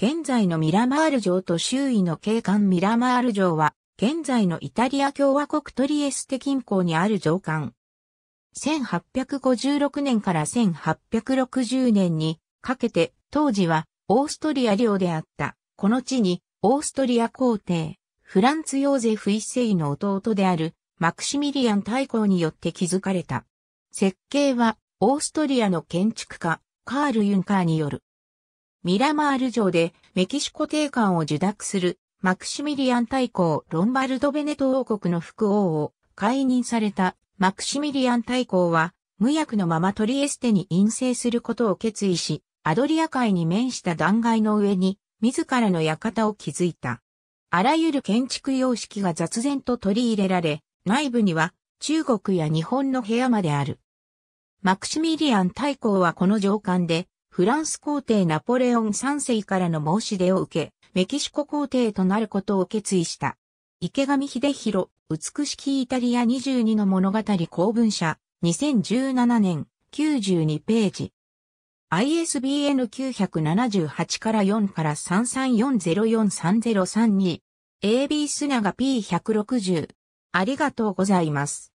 現在のミラマール城と周囲の景観ミラマール城は、現在のイタリア共和国トリエステ近郊にある城館。1856年から1860年にかけて、当時はオーストリア領であった。この地に、オーストリア皇帝、フランツ・ヨーゼフ一世の弟である、マクシミリアン大公によって築かれた。設計は、オーストリアの建築家、カール・ユンカーによる。ミラマール城でメキシコ帝冠を受諾するマクシミリアン大公ロンバルド・ベネト王国の副王を解任されたマクシミリアン大公は無役のままトリエステに陰性することを決意し、アドリア海に面した断崖の上に自らの館を築いた。あらゆる建築様式が雑然と取り入れられ、内部には中国や日本の部屋まである。マクシミリアン大公はこの上官でフランス皇帝ナポレオン3世からの申し出を受け、メキシコ皇帝となることを決意した。池上秀弘、美しきイタリア22の物語公文社、2017年、92ページ。ISBN 978から4から3 3 4 0 4 3 0 3 2 AB 砂が P160。ありがとうございます。